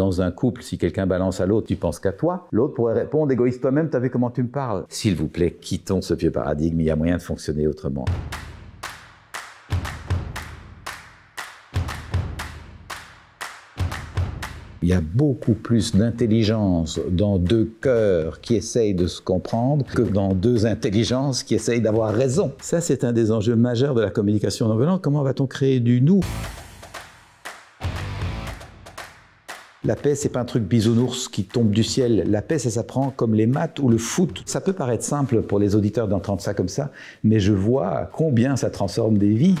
Dans un couple, si quelqu'un balance à l'autre, tu penses qu'à toi. L'autre pourrait répondre, égoïste toi-même, t'as vu comment tu me parles. S'il vous plaît, quittons ce vieux paradigme, il y a moyen de fonctionner autrement. Il y a beaucoup plus d'intelligence dans deux cœurs qui essayent de se comprendre que dans deux intelligences qui essayent d'avoir raison. Ça, c'est un des enjeux majeurs de la communication non violente. Comment va-t-on créer du nous La paix, c'est pas un truc bisounours qui tombe du ciel. La paix, ça s'apprend comme les maths ou le foot. Ça peut paraître simple pour les auditeurs d'entendre ça comme ça, mais je vois combien ça transforme des vies.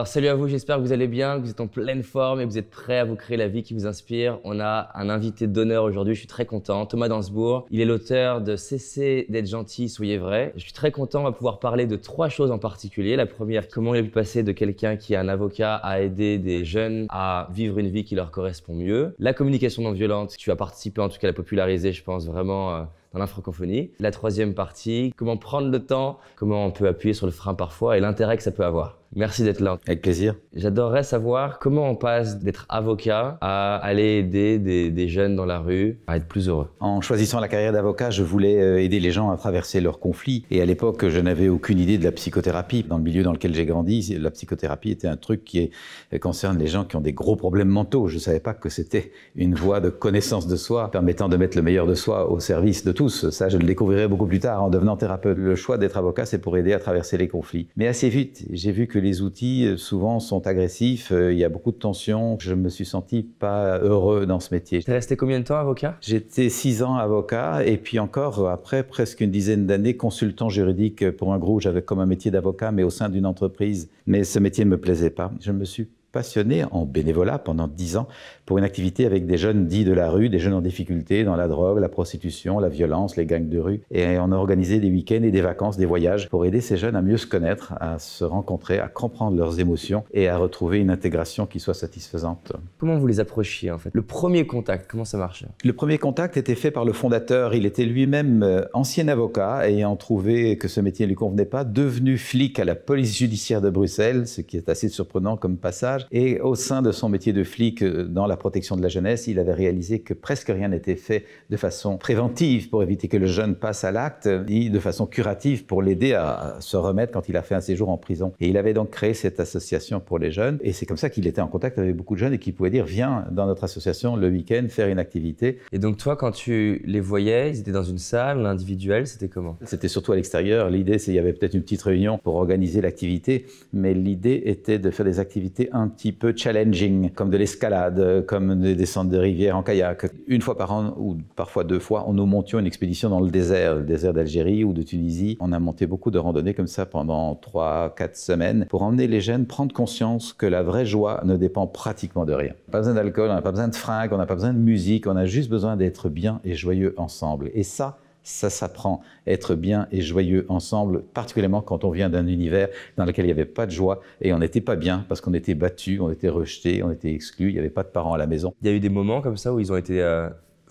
Alors salut à vous, j'espère que vous allez bien, que vous êtes en pleine forme et que vous êtes prêts à vous créer la vie qui vous inspire. On a un invité d'honneur aujourd'hui, je suis très content, Thomas Dansbourg. Il est l'auteur de Cessez d'être gentil, soyez vrai. Je suis très content, on va pouvoir parler de trois choses en particulier. La première, comment il a pu passer de quelqu'un qui est un avocat à aider des jeunes à vivre une vie qui leur correspond mieux. La communication non violente, tu as participé en tout cas à la populariser, je pense vraiment... Euh, dans la francophonie. La troisième partie, comment prendre le temps, comment on peut appuyer sur le frein parfois et l'intérêt que ça peut avoir. Merci d'être là. Avec plaisir. J'adorerais savoir comment on passe d'être avocat à aller aider des, jeunes dans la rue à être plus heureux. En choisissant la carrière d'avocat, je voulais euh, aider les gens à traverser leurs conflits. Et à l'époque, je n'avais aucune idée de la psychothérapie. Dans le milieu dans lequel j'ai grandi, la psychothérapie était un truc qui euh, concerne les gens qui ont des gros problèmes mentaux. Je ne savais pas que c'était une voie de connaissance de soi permettant de mettre le meilleur de soi au service de tous. Ça, je le découvrirai beaucoup plus tard en devenant thérapeute. Le choix d'être avocat, c'est pour aider à traverser les conflits. Mais assez vite, j'ai vu que les outils euh, souvent sont agressifs, euh, il y a beaucoup de tensions. Je me suis senti pas heureux dans ce métier. T'es resté combien de temps avocat J'étais six ans avocat et puis encore euh, après presque une dizaine d'années consultant juridique pour un groupe. J'avais comme un métier d'avocat mais au sein d'une entreprise. Mais ce métier ne me plaisait pas. Je me suis passionné en bénévolat pendant dix ans pour une activité avec des jeunes dits de la rue, des jeunes en difficulté dans la drogue, la prostitution, la violence, les gangs de rue. Et on a organisé des week-ends et des vacances, des voyages pour aider ces jeunes à mieux se connaître, à se rencontrer, à comprendre leurs émotions et à retrouver une intégration qui soit satisfaisante. Comment vous les approchiez en fait Le premier contact, comment ça marche Le premier contact était fait par le fondateur. Il était lui-même euh, ancien avocat, ayant trouvé que ce métier ne lui convenait pas, devenu flic à la police judiciaire de Bruxelles, ce qui est assez surprenant comme passage, et au sein de son métier de flic euh, dans la protection de la jeunesse, il avait réalisé que presque rien n'était fait de façon préventive pour éviter que le jeune passe à l'acte, ni de façon curative pour l'aider à se remettre quand il a fait un séjour en prison. Et il avait donc créé cette association pour les jeunes, et c'est comme ça qu'il était en contact avec beaucoup de jeunes et qu'il pouvait dire viens dans notre association le week-end faire une activité. Et donc toi, quand tu les voyais, ils étaient dans une salle individuelle, c'était comment C'était surtout à l'extérieur. L'idée, c'est qu'il y avait peut-être une petite réunion pour organiser l'activité, mais l'idée était de faire des activités un petit peu challenging, comme de l'escalade, comme des descentes de rivières en kayak. Une fois par an, ou parfois deux fois, on nous montions une expédition dans le désert, le désert d'Algérie ou de Tunisie. On a monté beaucoup de randonnées comme ça pendant trois, quatre semaines pour emmener les jeunes prendre conscience que la vraie joie ne dépend pratiquement de rien. Pas besoin d'alcool, on n'a pas besoin de fringues, on n'a pas besoin de musique, on a juste besoin d'être bien et joyeux ensemble. Et ça, ça s'apprend. Être bien et joyeux ensemble, particulièrement quand on vient d'un univers dans lequel il n'y avait pas de joie et on n'était pas bien parce qu'on était battu, on était rejeté, on était exclu, il n'y avait pas de parents à la maison. Il y a eu des moments comme ça où ils ont été euh,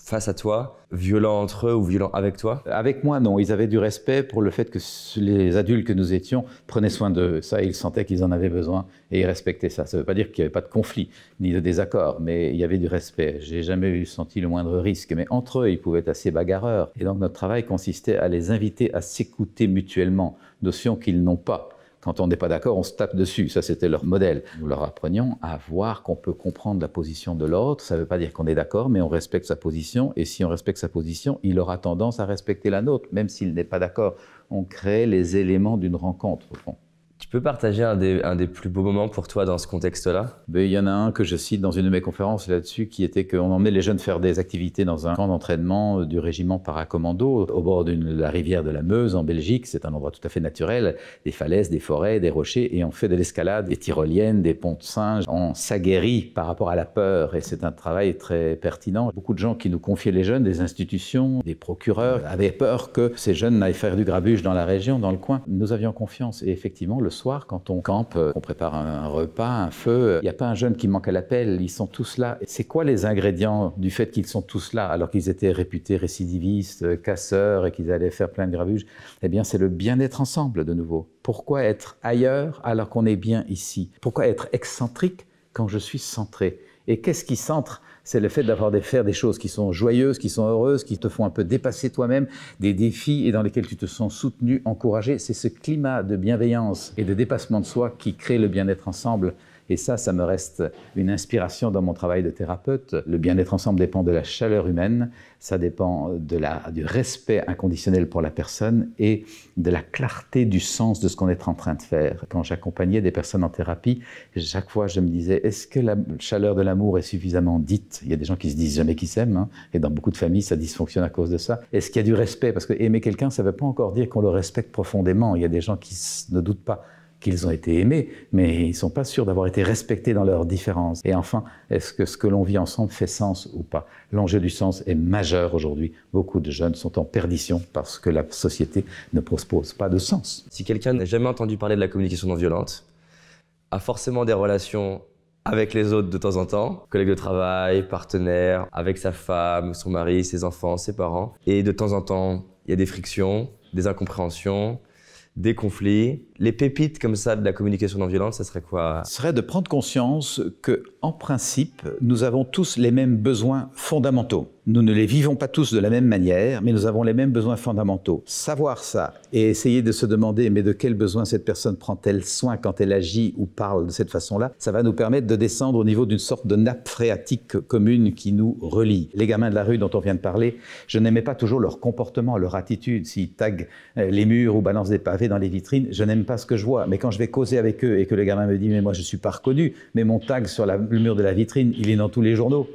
face à toi, violent entre eux ou violent avec toi Avec moi, non. Ils avaient du respect pour le fait que les adultes que nous étions prenaient soin de Ça, ils sentaient qu'ils en avaient besoin et ils respectaient ça. Ça ne veut pas dire qu'il n'y avait pas de conflit ni de désaccord, mais il y avait du respect. Je n'ai jamais eu senti le moindre risque. Mais entre eux, ils pouvaient être assez bagarreurs. Et donc, notre travail consistait à les inviter à s'écouter mutuellement, notion qu'ils n'ont pas quand on n'est pas d'accord, on se tape dessus. Ça, c'était leur modèle. Nous leur apprenions à voir qu'on peut comprendre la position de l'autre. Ça ne veut pas dire qu'on est d'accord, mais on respecte sa position. Et si on respecte sa position, il aura tendance à respecter la nôtre, même s'il n'est pas d'accord. On crée les éléments d'une rencontre, peux partager un des, plus beaux moments pour toi dans ce contexte-là ben, Il y en a un que je cite dans une de mes conférences là-dessus, qui était qu'on emmenait les jeunes faire des activités dans un camp d'entraînement euh, du régiment paracommando au bord de la rivière de la Meuse en Belgique. C'est un endroit tout à fait naturel, des falaises, des forêts, des rochers, et on fait de l'escalade, des tyroliennes, des ponts de singes. On s'aguerrit par rapport à la peur, et c'est un travail très pertinent. Beaucoup de gens qui nous confiaient les jeunes, des institutions, des procureurs, avaient peur que ces jeunes n'aillent faire du grabuge dans la région, dans le coin. Nous avions confiance, et effectivement, le soir, quand on campe, euh, on prépare un repas, un feu, euh, il n'y a pas un jeune qui manque à l'appel, ils sont tous là. C'est quoi les ingrédients du fait qu'ils sont tous là, alors qu'ils étaient réputés récidivistes, euh, casseurs et qu'ils allaient faire plein de gravures Eh bien, c'est le bien-être ensemble de nouveau. Pourquoi être ailleurs alors qu'on est bien ici Pourquoi être excentrique quand je suis centré Et qu'est-ce qui centre c'est le fait d'avoir des faire des choses qui sont joyeuses, qui sont heureuses, qui te font un peu dépasser toi-même, des défis et dans lesquels tu te sens soutenu, encouragé. C'est ce climat de bienveillance et de dépassement de soi qui crée le bien-être ensemble. Et ça, ça me reste une inspiration dans mon travail de thérapeute. Le bien-être ensemble dépend de la chaleur humaine, ça dépend du respect inconditionnel pour la personne et de la clarté du sens de ce qu'on est en train de faire. Quand j'accompagnais des personnes en thérapie, chaque fois je me disais, est-ce que la chaleur de l'amour est suffisamment dite Il y a des gens qui se disent jamais qu'ils s'aiment, hein, et dans beaucoup de familles, ça dysfonctionne à cause de ça. Est-ce qu'il y a du respect Parce que aimer quelqu'un, ça ne veut pas encore dire qu'on le respecte profondément. Il y a des gens qui ne doutent pas qu'ils ont été aimés, mais ils ne sont pas sûrs d'avoir été respectés dans leurs différences. Et enfin, est-ce que ce que l'on vit ensemble fait sens ou pas L'enjeu du sens est majeur aujourd'hui. Beaucoup de jeunes sont en perdition parce que la société ne propose pas de sens. Si quelqu'un n'a jamais entendu parler de la communication non violente, a forcément des relations avec les autres de temps en temps, collègues de travail, partenaires, avec sa femme, son mari, ses enfants, ses parents. Et de temps en temps, il y a des frictions, des incompréhensions, des conflits les pépites comme ça de la communication non violente, ça serait quoi Ce serait de prendre conscience que, en principe, nous avons tous les mêmes besoins fondamentaux. Nous ne les vivons pas tous de la même manière, mais nous avons les mêmes besoins fondamentaux. Savoir ça et essayer de se demander mais de quel besoin cette personne prend-elle soin quand elle agit ou parle de cette façon-là, ça va nous permettre de descendre au niveau d'une sorte de nappe phréatique commune qui nous relie. Les gamins de la rue dont on vient de parler, je n'aimais pas toujours leur comportement, leur attitude, s'ils taguent euh, les murs ou balancent des pavés dans les vitrines, je n'aime ce que je vois. Mais quand je vais causer avec eux et que le gamin me dit, mais moi je suis pas reconnu, mais mon tag sur la, le mur de la vitrine, il est dans tous les journaux.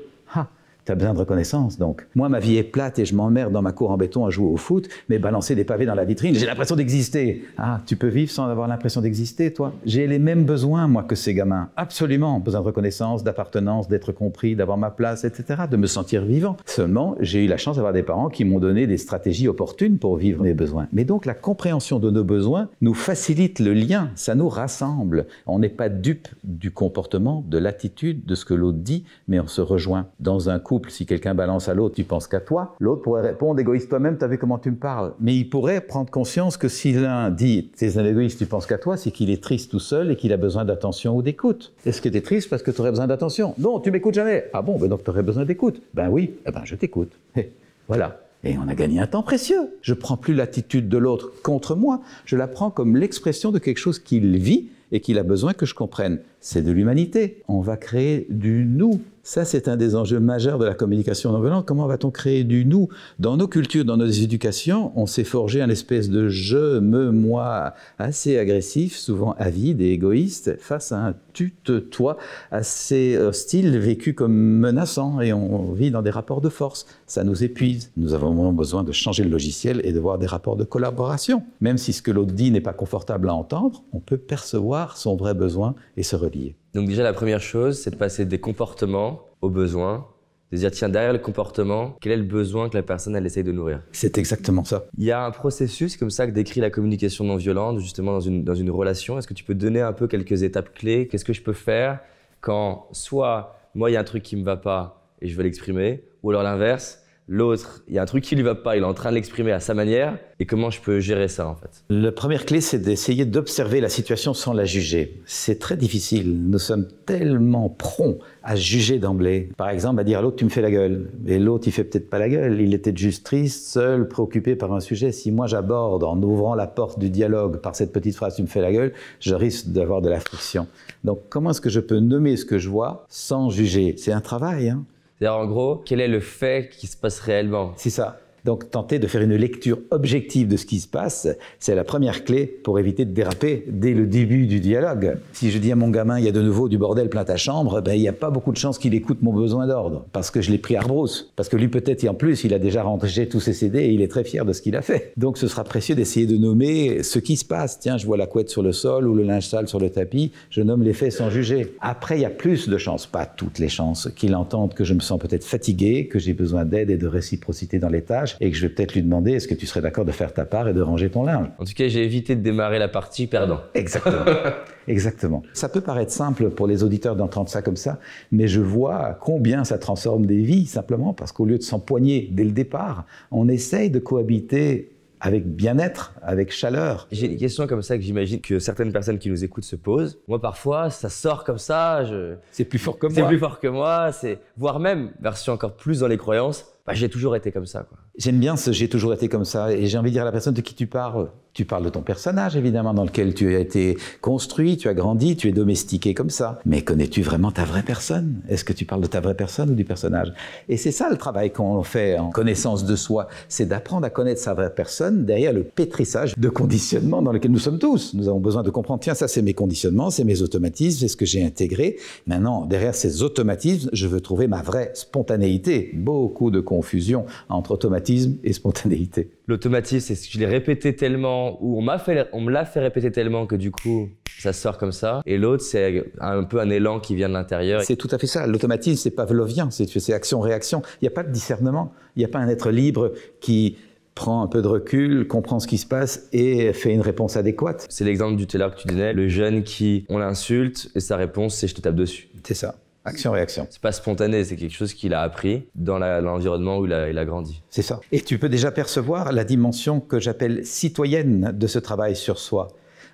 Tu as besoin de reconnaissance, donc. Moi, ma vie est plate et je m'emmerde dans ma cour en béton à jouer au foot, mais balancer des pavés dans la vitrine, j'ai l'impression d'exister. Ah, tu peux vivre sans avoir l'impression d'exister, toi J'ai les mêmes besoins, moi, que ces gamins. Absolument. Besoin de reconnaissance, d'appartenance, d'être compris, d'avoir ma place, etc., de me sentir vivant. Seulement, j'ai eu la chance d'avoir des parents qui m'ont donné des stratégies opportunes pour vivre mes besoins. Mais donc, la compréhension de nos besoins nous facilite le lien, ça nous rassemble. On n'est pas dupe du comportement, de l'attitude, de ce que l'autre dit, mais on se rejoint dans un coup si quelqu'un balance à l'autre, tu penses qu'à toi. L'autre pourrait répondre, égoïste toi-même, t'as vu comment tu me parles. Mais il pourrait prendre conscience que si l'un dit, t'es un égoïste, tu penses qu'à toi, c'est qu'il est triste tout seul et qu'il a besoin d'attention ou d'écoute. Est-ce que tu es triste parce que tu aurais besoin d'attention Non, tu m'écoutes jamais. Ah bon, ben donc t'aurais besoin d'écoute. Ben oui, eh ben je t'écoute. Eh, voilà. Et on a gagné un temps précieux. Je prends plus l'attitude de l'autre contre moi, je la prends comme l'expression de quelque chose qu'il vit et qu'il a besoin que je comprenne. C'est de l'humanité. On va créer du nous ça, c'est un des enjeux majeurs de la communication non violente. Comment va-t-on créer du nous Dans nos cultures, dans nos éducations, on s'est forgé un espèce de je, me, moi assez agressif, souvent avide et égoïste, face à un te »,« toi assez hostile, vécu comme menaçant. Et on vit dans des rapports de force. Ça nous épuise. Nous avons besoin de changer le logiciel et de voir des rapports de collaboration. Même si ce que l'autre dit n'est pas confortable à entendre, on peut percevoir son vrai besoin et se relier. Donc déjà, la première chose, c'est de passer des comportements aux besoins. De dire, tiens, derrière le comportement, quel est le besoin que la personne, elle essaye de nourrir C'est exactement ça. Il y a un processus comme ça que décrit la communication non violente, justement dans une, dans une relation. Est-ce que tu peux donner un peu quelques étapes clés Qu'est-ce que je peux faire quand soit, moi, il y a un truc qui ne me va pas et je veux l'exprimer, ou alors l'inverse, l'autre, il y a un truc qui lui va pas, il est en train de l'exprimer à sa manière, et comment je peux gérer ça en fait La première clé, c'est d'essayer d'observer la situation sans la juger. C'est très difficile, nous sommes tellement prompts à juger d'emblée. Par exemple, à dire à l'autre, tu me fais la gueule, et l'autre, il fait peut-être pas la gueule, il était juste triste, seul, préoccupé par un sujet. Si moi j'aborde en ouvrant la porte du dialogue par cette petite phrase, tu me fais la gueule, je risque d'avoir de la friction. Donc comment est-ce que je peux nommer ce que je vois sans juger C'est un travail, hein c'est-à-dire, en gros, quel est le fait qui se passe réellement C'est ça. Donc tenter de faire une lecture objective de ce qui se passe, c'est la première clé pour éviter de déraper dès le début du dialogue. Si je dis à mon gamin, il y a de nouveau du bordel plein ta chambre, ben, il n'y a pas beaucoup de chances qu'il écoute mon besoin d'ordre, parce que je l'ai pris à rebrousse, parce que lui peut-être, en plus, il a déjà rangé tous ses CD et il est très fier de ce qu'il a fait. Donc ce sera précieux d'essayer de nommer ce qui se passe. Tiens, je vois la couette sur le sol ou le linge sale sur le tapis, je nomme les faits sans juger. Après, il y a plus de chances, pas toutes les chances, qu'il entende que je me sens peut-être fatigué, que j'ai besoin d'aide et de réciprocité dans les tâches, et que je vais peut-être lui demander est-ce que tu serais d'accord de faire ta part et de ranger ton linge. En tout cas, j'ai évité de démarrer la partie perdant. Exactement. Exactement. Ça peut paraître simple pour les auditeurs d'entendre ça comme ça, mais je vois combien ça transforme des vies simplement parce qu'au lieu de s'empoigner dès le départ, on essaye de cohabiter avec bien-être, avec chaleur. J'ai des questions comme ça que j'imagine que certaines personnes qui nous écoutent se posent. Moi, parfois, ça sort comme ça. C'est plus fort que moi. C'est plus fort que moi. C'est voire même version encore plus dans les croyances. Bah, j'ai toujours été comme ça. J'aime bien ce j'ai toujours été comme ça. Et j'ai envie de dire à la personne de qui tu parles, tu parles de ton personnage, évidemment, dans lequel tu as été construit, tu as grandi, tu es domestiqué comme ça. Mais connais-tu vraiment ta vraie personne Est-ce que tu parles de ta vraie personne ou du personnage Et c'est ça le travail qu'on fait en connaissance de soi, c'est d'apprendre à connaître sa vraie personne derrière le pétrissage de conditionnements dans lequel nous sommes tous. Nous avons besoin de comprendre, tiens, ça c'est mes conditionnements, c'est mes automatismes, c'est ce que j'ai intégré. Maintenant, derrière ces automatismes, je veux trouver ma vraie spontanéité. Beaucoup de confusion entre automatisme et spontanéité. L'automatisme, c'est ce que je l'ai répété tellement, ou on m'a fait, on me l'a fait répéter tellement que du coup, ça sort comme ça. Et l'autre, c'est un peu un élan qui vient de l'intérieur. C'est tout à fait ça. L'automatisme, c'est pavlovien, c'est action-réaction. Il n'y a pas de discernement. Il n'y a pas un être libre qui prend un peu de recul, comprend ce qui se passe et fait une réponse adéquate. C'est l'exemple du télar que tu donnais, le jeune qui, on l'insulte et sa réponse c'est je te tape dessus. C'est ça. Action-réaction. C'est pas spontané, c'est quelque chose qu'il a appris dans l'environnement où il a, il a grandi. C'est ça. Et tu peux déjà percevoir la dimension que j'appelle citoyenne de ce travail sur soi.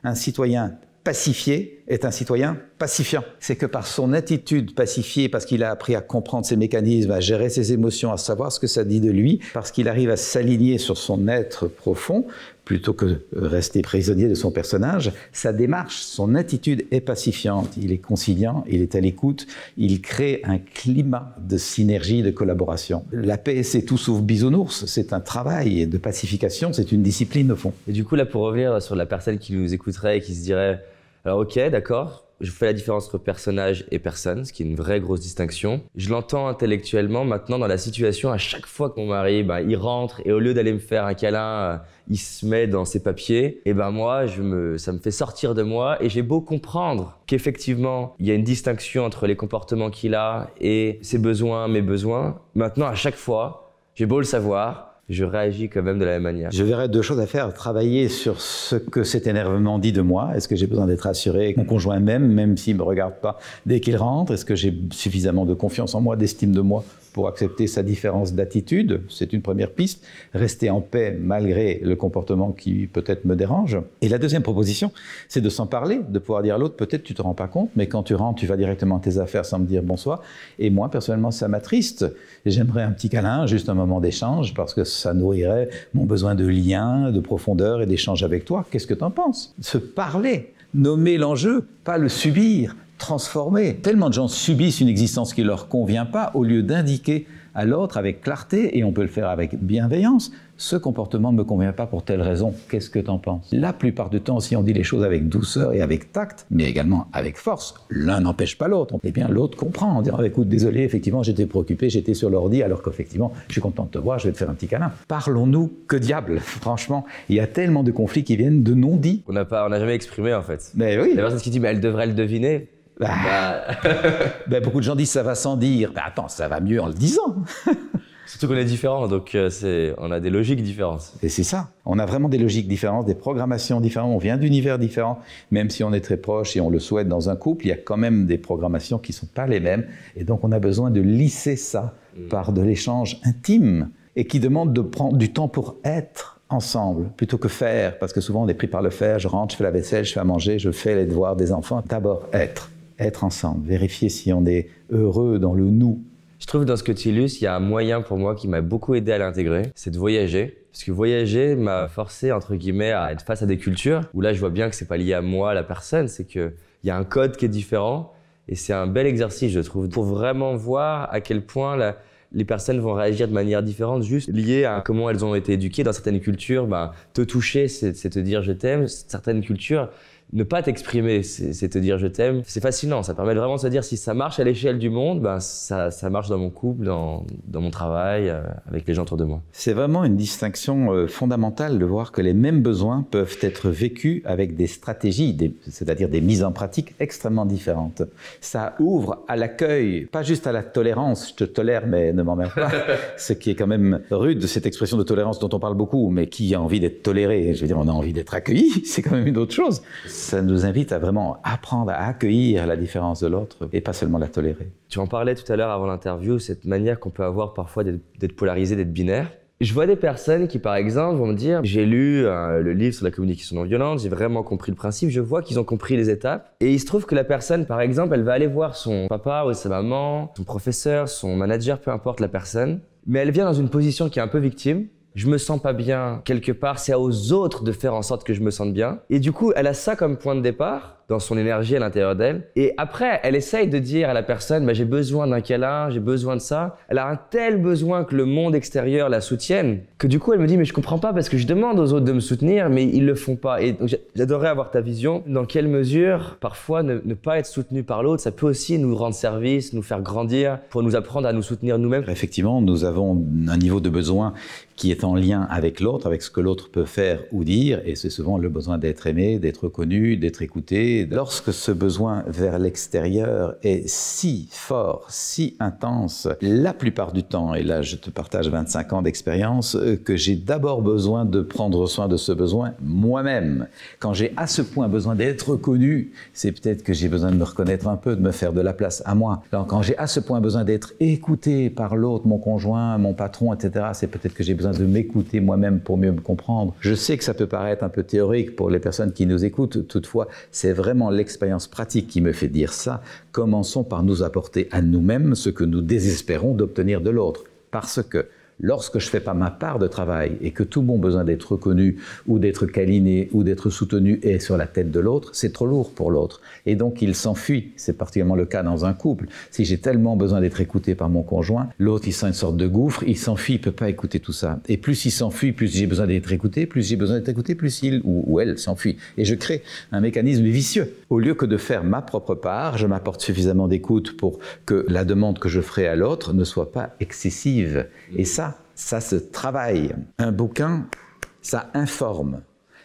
Un citoyen pacifié, est un citoyen pacifiant. C'est que par son attitude pacifiée, parce qu'il a appris à comprendre ses mécanismes, à gérer ses émotions, à savoir ce que ça dit de lui, parce qu'il arrive à s'aligner sur son être profond, plutôt que rester prisonnier de son personnage, sa démarche, son attitude est pacifiante, il est conciliant, il est à l'écoute, il crée un climat de synergie, de collaboration. La paix, c'est tout sauf bisounours, c'est un travail de pacification, c'est une discipline au fond. Et du coup, là, pour revenir sur la personne qui nous écouterait et qui se dirait alors ok, d'accord, je fais la différence entre personnage et personne, ce qui est une vraie grosse distinction. Je l'entends intellectuellement maintenant dans la situation, à chaque fois que mon mari, ben, il rentre et au lieu d'aller me faire un câlin, euh, il se met dans ses papiers, et ben moi, je ça me fait sortir de moi et j'ai beau comprendre qu'effectivement, il y a une distinction entre les comportements qu'il a et ses besoins, mes besoins. Maintenant, à chaque fois, j'ai beau le savoir, je réagis quand même de la même manière. Je verrai deux choses à faire. Travailler sur ce que cet énervement dit de moi. Est-ce que j'ai besoin d'être assuré Mon conjoint même, même s'il ne me regarde pas dès qu'il rentre, est-ce que j'ai suffisamment de confiance en moi, d'estime de moi pour accepter sa différence d'attitude, c'est une première piste, rester en paix malgré le comportement qui peut-être me dérange. Et la deuxième proposition, c'est de s'en parler, de pouvoir dire à l'autre, peut-être tu te rends pas compte, mais quand tu rentres, tu vas directement à tes affaires sans me dire bonsoir. Et moi, personnellement, ça m'attriste. J'aimerais un petit câlin, juste un moment d'échange, parce que ça nourrirait mon besoin de lien, de profondeur et d'échange avec toi. Qu'est-ce que tu en penses Se parler, nommer l'enjeu, pas le subir, transformer Tellement de gens subissent une existence qui ne leur convient pas au lieu d'indiquer à l'autre avec clarté, et on peut le faire avec bienveillance, ce comportement ne me convient pas pour telle raison, qu'est-ce que tu en penses La plupart du temps, si on dit les choses avec douceur et avec tact, mais également avec force, l'un n'empêche pas l'autre, eh bien l'autre comprend en disant écoute, désolé, effectivement, j'étais préoccupé, j'étais sur l'ordi, alors qu'effectivement, je suis content de te voir, je vais te faire un petit câlin. Parlons-nous que diable Franchement, il y a tellement de conflits qui viennent de non-dits. On n'a jamais exprimé en fait. Mais ben oui. La personne qui dit mais elle devrait le deviner, bah. Bah. bah, beaucoup de gens disent ça va sans dire. Ben attends, ça va mieux en le disant. Surtout qu'on est différents, donc euh, on a des logiques différentes. Et c'est ça. On a vraiment des logiques différentes, des programmations différentes. On vient d'univers différents. Même si on est très proche et on le souhaite dans un couple, il y a quand même des programmations qui ne sont pas les mêmes. Et donc on a besoin de lisser ça mm. par de l'échange intime et qui demande de prendre du temps pour être ensemble plutôt que faire. Parce que souvent on est pris par le faire. Je rentre, je fais la vaisselle, je fais à manger, je fais les devoirs des enfants. D'abord être être ensemble, vérifier si on est heureux dans le nous. Je trouve dans ce que tu il y a un moyen pour moi qui m'a beaucoup aidé à l'intégrer, c'est de voyager. Parce que voyager m'a forcé, entre guillemets, à être face à des cultures où là, je vois bien que c'est pas lié à moi, à la personne, c'est qu'il y a un code qui est différent. Et c'est un bel exercice, je trouve, pour vraiment voir à quel point les personnes vont réagir de manière différente, juste lié à comment elles ont été éduquées dans certaines cultures. Ben, te toucher, c'est te dire je t'aime. Certaines cultures, ne pas t'exprimer, c'est te dire je t'aime, c'est fascinant. Ça permet vraiment de se dire si ça marche à l'échelle du monde, ben ça, ça, marche dans mon couple, dans, dans mon travail, euh, avec les gens autour de moi. C'est vraiment une distinction euh, fondamentale de voir que les mêmes besoins peuvent être vécus avec des stratégies, c'est-à-dire des mises en pratique extrêmement différentes. Ça ouvre à l'accueil, pas juste à la tolérance, je te tolère mais ne m'emmerde pas, ce qui est quand même rude, cette expression de tolérance dont on parle beaucoup, mais qui a envie d'être toléré Je veux dire, on a envie d'être accueilli, c'est quand même une autre chose ça nous invite à vraiment apprendre à accueillir la différence de l'autre et pas seulement la tolérer. Tu en parlais tout à l'heure avant l'interview, cette manière qu'on peut avoir parfois d'être polarisé, d'être binaire. Je vois des personnes qui, par exemple, vont me dire J'ai lu euh, le livre sur la communication non violente, j'ai vraiment compris le principe, je vois qu'ils ont compris les étapes. Et il se trouve que la personne, par exemple, elle va aller voir son papa ou sa maman, son professeur, son manager, peu importe la personne, mais elle vient dans une position qui est un peu victime je me sens pas bien quelque part, c'est aux autres de faire en sorte que je me sente bien. Et du coup, elle a ça comme point de départ dans son énergie à l'intérieur d'elle. Et après, elle essaye de dire à la personne, bah, j'ai besoin d'un câlin, j'ai besoin de ça. Elle a un tel besoin que le monde extérieur la soutienne, que du coup, elle me dit, mais je comprends pas parce que je demande aux autres de me soutenir, mais ils le font pas. Et j'adorerais avoir ta vision. Dans quelle mesure, parfois, ne, ne pas être soutenu par l'autre, ça peut aussi nous rendre service, nous faire grandir, pour nous apprendre à nous soutenir nous-mêmes. Effectivement, nous avons un niveau de besoin qui est en lien avec l'autre, avec ce que l'autre peut faire ou dire, et c'est souvent le besoin d'être aimé, d'être connu, d'être écouté, Lorsque ce besoin vers l'extérieur est si fort, si intense, la plupart du temps, et là je te partage 25 ans d'expérience, euh, que j'ai d'abord besoin de prendre soin de ce besoin moi-même. Quand j'ai à ce point besoin d'être connu, c'est peut-être que j'ai besoin de me reconnaître un peu, de me faire de la place à moi. Alors quand j'ai à ce point besoin d'être écouté par l'autre, mon conjoint, mon patron, etc., c'est peut-être que j'ai besoin de m'écouter moi-même pour mieux me comprendre. Je sais que ça peut paraître un peu théorique pour les personnes qui nous écoutent, toutefois c'est vrai vraiment l'expérience pratique qui me fait dire ça, commençons par nous apporter à nous-mêmes ce que nous désespérons d'obtenir de l'autre. Parce que lorsque je ne fais pas ma part de travail et que tout mon besoin d'être reconnu ou d'être câliné ou d'être soutenu est sur la tête de l'autre, c'est trop lourd pour l'autre. Et donc il s'enfuit. C'est particulièrement le cas dans un couple. Si j'ai tellement besoin d'être écouté par mon conjoint, l'autre il sent une sorte de gouffre, il s'enfuit, il peut pas écouter tout ça. Et plus il s'enfuit, plus j'ai besoin d'être écouté, plus j'ai besoin d'être écouté, plus il ou, ou elle s'enfuit. Et je crée un mécanisme vicieux. Au lieu que de faire ma propre part, je m'apporte suffisamment d'écoute pour que la demande que je ferai à l'autre ne soit pas excessive. Et ça, ça se travaille. Un bouquin, ça informe,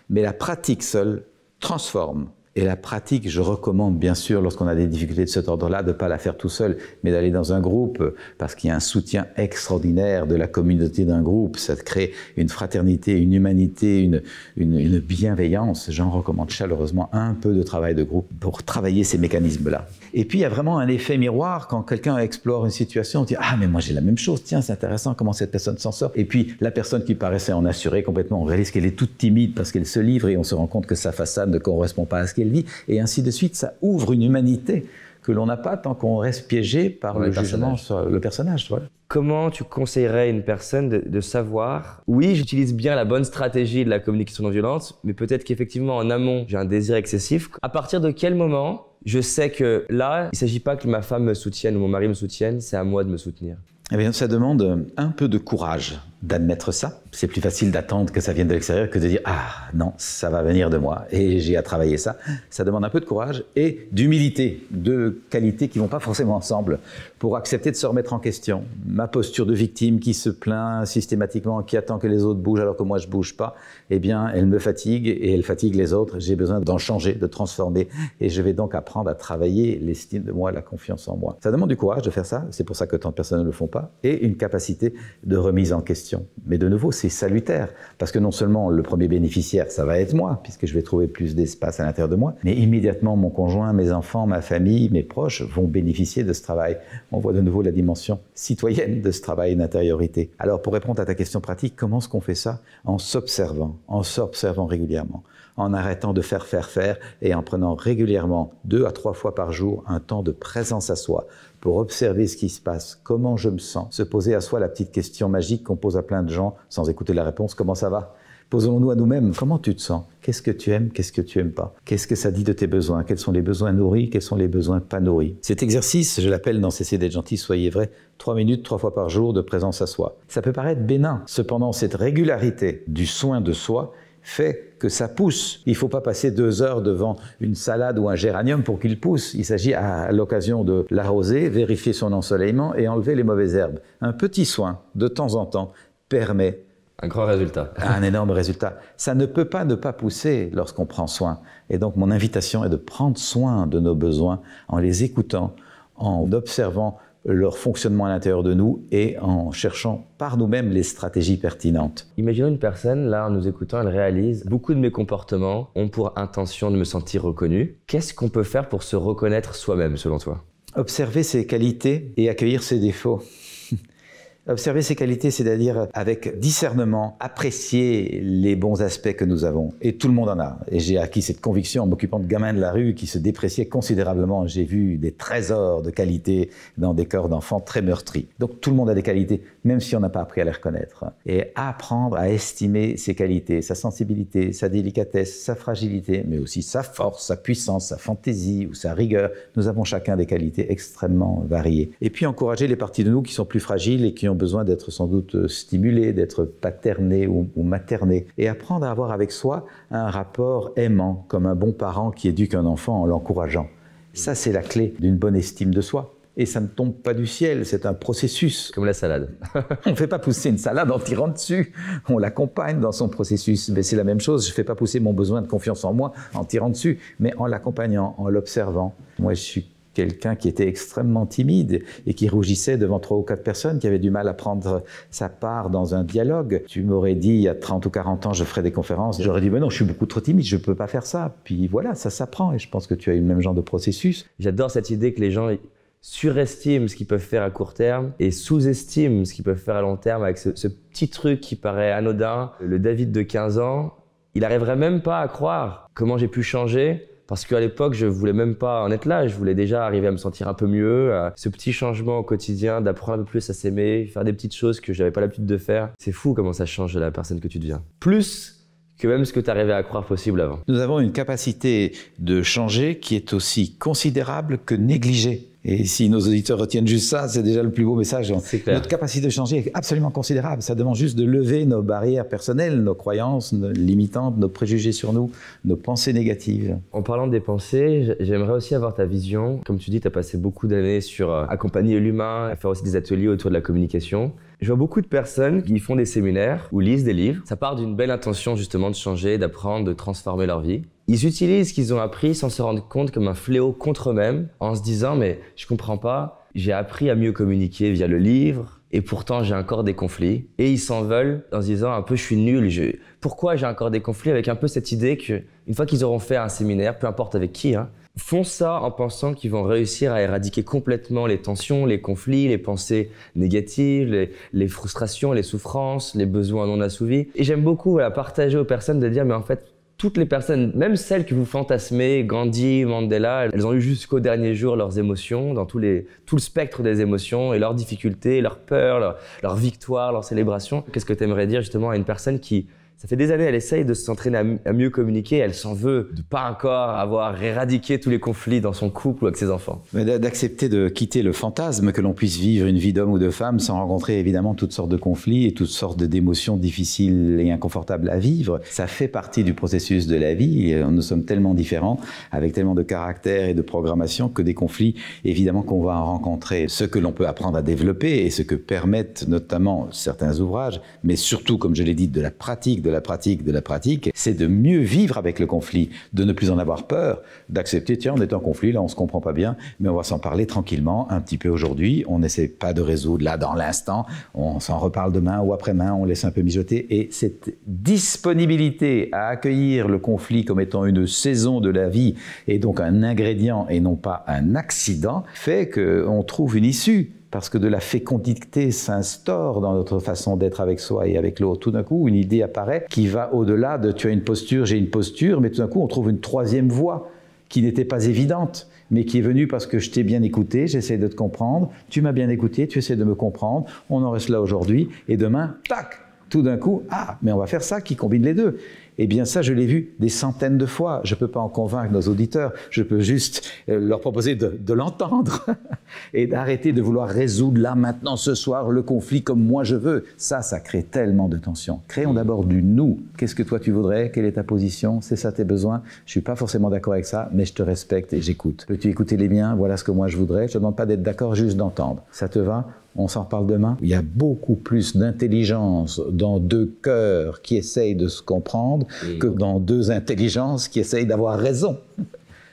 mais la pratique seule transforme. Et la pratique, je recommande bien sûr, lorsqu'on a des difficultés de cet ordre-là, de ne pas la faire tout seul, mais d'aller dans un groupe, parce qu'il y a un soutien extraordinaire de la communauté d'un groupe. Ça crée une fraternité, une humanité, une, une bienveillance. J'en recommande chaleureusement un peu de travail de groupe pour travailler ces mécanismes-là. Et puis, il y a vraiment un effet miroir quand quelqu'un explore une situation, on dit Ah, mais moi j'ai la même chose, tiens, c'est intéressant comment cette personne s'en sort. Et puis, la personne qui paraissait en assurée complètement, on réalise qu'elle est toute timide parce qu'elle se livre et on se rend compte que sa façade ne correspond pas à ce qu'elle vit. Et ainsi de suite, ça ouvre une humanité que l'on n'a pas tant qu'on reste piégé par le jugement sur le personnage. Comment tu conseillerais une personne de, savoir, oui, j'utilise bien la bonne stratégie de la communication non violente, mais peut-être qu'effectivement en amont, j'ai un désir excessif. À partir de quel moment je sais que là, il ne s'agit pas que ma femme me soutienne ou mon mari me soutienne, c'est à moi de me soutenir Eh bien, ça demande un peu de courage d'admettre ça. C'est plus facile d'attendre que ça vienne de l'extérieur que de dire Ah non, ça va venir de moi et j'ai à travailler ça. Ça demande un peu de courage et d'humilité, deux qualités qui ne vont pas forcément ensemble, pour accepter de se remettre en question. Ma posture de victime qui se plaint systématiquement, qui attend que les autres bougent alors que moi je ne bouge pas, eh bien elle me fatigue et elle fatigue les autres. J'ai besoin d'en changer, de transformer et je vais donc apprendre à travailler l'estime de moi, la confiance en moi. Ça demande du courage de faire ça, c'est pour ça que tant de personnes ne le font pas, et une capacité de remise en question mais de nouveau, c'est salutaire, parce que non seulement le premier bénéficiaire, ça va être moi, puisque je vais trouver plus d'espace à l'intérieur de moi, mais immédiatement, mon conjoint, mes enfants, ma famille, mes proches vont bénéficier de ce travail. On voit de nouveau la dimension citoyenne de ce travail d'intériorité. Alors, pour répondre à ta question pratique, comment est-ce qu'on fait ça En s'observant, en s'observant régulièrement, en arrêtant de faire, faire, faire, et en prenant régulièrement deux à trois fois par jour un temps de présence à soi, pour observer ce qui se passe, comment je me sens, se poser à soi la petite question magique qu'on pose à plein de gens sans écouter la réponse, comment ça va Posons-nous à nous-mêmes, comment tu te sens Qu'est-ce que tu aimes Qu'est-ce que tu aimes pas Qu'est-ce que ça dit de tes besoins Quels sont les besoins nourris Quels sont les besoins pas nourris Cet exercice, je l'appelle dans Cessez d'être gentil, soyez vrai, trois minutes, trois fois par jour de présence à soi. Ça peut paraître bénin, cependant cette régularité du soin de soi fait que ça pousse. Il ne faut pas passer deux heures devant une salade ou un géranium pour qu'il pousse. Il s'agit à l'occasion de l'arroser, vérifier son ensoleillement et enlever les mauvaises herbes. Un petit soin de temps en temps permet un grand résultat. Un énorme résultat. Ça ne peut pas ne pas pousser lorsqu'on prend soin. Et donc mon invitation est de prendre soin de nos besoins en les écoutant, en observant leur fonctionnement à l'intérieur de nous et en cherchant par nous-mêmes les stratégies pertinentes. Imaginons une personne, là, en nous écoutant, elle réalise beaucoup de mes comportements ont pour intention de me sentir reconnu. Qu'est-ce qu'on peut faire pour se reconnaître soi-même, selon toi Observer ses qualités et accueillir ses défauts. Observer ses qualités, c'est-à-dire avec discernement, apprécier les bons aspects que nous avons. Et tout le monde en a. Et j'ai acquis cette conviction en m'occupant de gamins de la rue qui se dépréciaient considérablement. J'ai vu des trésors de qualités dans des corps d'enfants très meurtris. Donc tout le monde a des qualités, même si on n'a pas appris à les reconnaître. Et apprendre à estimer ses qualités, sa sensibilité, sa délicatesse, sa fragilité, mais aussi sa force, sa puissance, sa fantaisie ou sa rigueur. Nous avons chacun des qualités extrêmement variées. Et puis encourager les parties de nous qui sont plus fragiles et qui ont besoin d'être sans doute euh, stimulé, d'être paterné ou, materné. Et apprendre à avoir avec soi un rapport aimant, comme un bon parent qui éduque un enfant en l'encourageant. Ça, c'est la clé d'une bonne estime de soi. Et ça ne tombe pas du ciel, c'est un processus. Comme la salade. on ne fait pas pousser une salade en tirant dessus, on l'accompagne dans son processus. Mais c'est la même chose, je ne fais pas pousser mon besoin de confiance en moi en tirant dessus, mais en l'accompagnant, en l'observant. Moi, je suis quelqu'un qui était extrêmement timide et qui rougissait devant trois ou quatre personnes, qui avait du mal à prendre sa part dans un dialogue. Tu m'aurais dit, il y a 30 ou 40 ans, je ferais des conférences. J'aurais dit, mais non, je suis beaucoup trop timide, je ne peux pas faire ça. Puis voilà, ça s'apprend et je pense que tu as eu le même genre de processus. J'adore cette idée que les gens surestiment ce qu'ils peuvent faire à court terme et sous-estiment ce qu'ils peuvent faire à long terme avec ce, ce petit truc qui paraît anodin. Le David de 15 ans, il n'arriverait même pas à croire comment j'ai pu changer parce qu'à l'époque, je voulais même pas en être là. Je voulais déjà arriver à me sentir un peu mieux. Ce petit changement au quotidien, d'apprendre un peu plus à s'aimer, faire des petites choses que j'avais pas l'habitude de faire. C'est fou comment ça change la personne que tu deviens. Plus que même ce que tu arrivais à croire possible avant. Nous avons une capacité de changer qui est aussi considérable que négligée. Et si nos auditeurs retiennent juste ça, c'est déjà le plus beau message. Notre capacité de changer est absolument considérable. Ça demande juste de lever nos barrières personnelles, nos croyances nos limitantes, nos préjugés sur nous, nos pensées négatives. En parlant des pensées, j'aimerais aussi avoir ta vision. Comme tu dis, tu as passé beaucoup d'années sur euh, accompagner l'humain, à faire aussi des ateliers autour de la communication. Je vois beaucoup de personnes qui font des séminaires ou lisent des livres. Ça part d'une belle intention justement de changer, d'apprendre, de transformer leur vie. Ils utilisent ce qu'ils ont appris sans se rendre compte comme un fléau contre eux-mêmes en se disant mais je comprends pas, j'ai appris à mieux communiquer via le livre et pourtant j'ai encore des conflits. Et ils s'en veulent en se disant un peu je suis nul, pourquoi j'ai encore des conflits avec un peu cette idée que une fois qu'ils auront fait un séminaire, peu importe avec qui, hein, font ça en pensant qu'ils vont réussir à éradiquer complètement les tensions, les conflits, les pensées négatives, les, frustrations, les souffrances, les besoins non assouvis. Et j'aime beaucoup la partager aux personnes de dire, mais en fait, toutes les personnes, même celles que vous fantasmez, Gandhi, Mandela, elles ont eu jusqu'au dernier jour leurs émotions, dans les, tout le spectre des émotions, et leurs difficultés, leurs peurs, leurs victoires, leurs célébrations. Qu'est-ce que tu aimerais dire justement à une personne qui, ça des années, elle essaye de s'entraîner à, mieux communiquer. Elle s'en veut de pas encore avoir éradiqué tous les conflits dans son couple ou avec ses enfants. D'accepter de quitter le fantasme que l'on puisse vivre une vie d'homme ou de femme sans rencontrer évidemment toutes sortes de conflits et toutes sortes d'émotions difficiles et inconfortables à vivre. Ça fait partie du processus de la vie. Euh, nous sommes tellement différents, avec tellement de caractère et de programmation que des conflits, évidemment, qu'on va en rencontrer. Ce que l'on peut apprendre à développer et ce que permettent notamment certains ouvrages, mais surtout, comme je l'ai dit, de la pratique, de la pratique, de la pratique, c'est de mieux vivre avec le conflit, de ne plus en avoir peur, d'accepter, tiens, on est en conflit, là, on se comprend pas bien, mais on va s'en parler tranquillement un petit peu aujourd'hui. On n'essaie pas de résoudre là dans l'instant, on s'en reparle demain ou après-demain, on laisse un peu mijoter. Et cette disponibilité à accueillir le conflit comme étant une saison de la vie et donc un ingrédient et non pas un accident fait qu'on trouve une issue parce que de la fécondité s'instaure dans notre façon d'être avec soi et avec l'autre. Tout d'un coup, une idée apparaît qui va au-delà de tu as une posture, j'ai une posture, mais tout d'un coup, on trouve une troisième voie qui n'était pas évidente, mais qui est venue parce que je t'ai bien écouté, j'essaie de te comprendre, tu m'as bien écouté, tu essaies de me comprendre, on en reste là aujourd'hui, et demain, tac, tout d'un coup, ah, mais on va faire ça qui combine les deux. Eh bien ça, je l'ai vu des centaines de fois. Je ne peux pas en convaincre nos auditeurs, je peux juste euh, leur proposer de, l'entendre et d'arrêter de vouloir résoudre là, maintenant, ce soir, le conflit comme moi je veux. Ça, ça crée tellement de tensions. Créons mm. d'abord du nous. Qu'est-ce que toi tu voudrais Quelle est ta position C'est ça tes besoins Je ne suis pas forcément d'accord avec ça, mais je te respecte et j'écoute. Peux-tu écouter les miens Voilà ce que moi je voudrais. Je ne demande pas d'être d'accord, juste d'entendre. Ça te va on s'en reparle demain. Il y a beaucoup plus d'intelligence dans deux cœurs qui essayent de se comprendre que dans deux intelligences qui essayent d'avoir raison.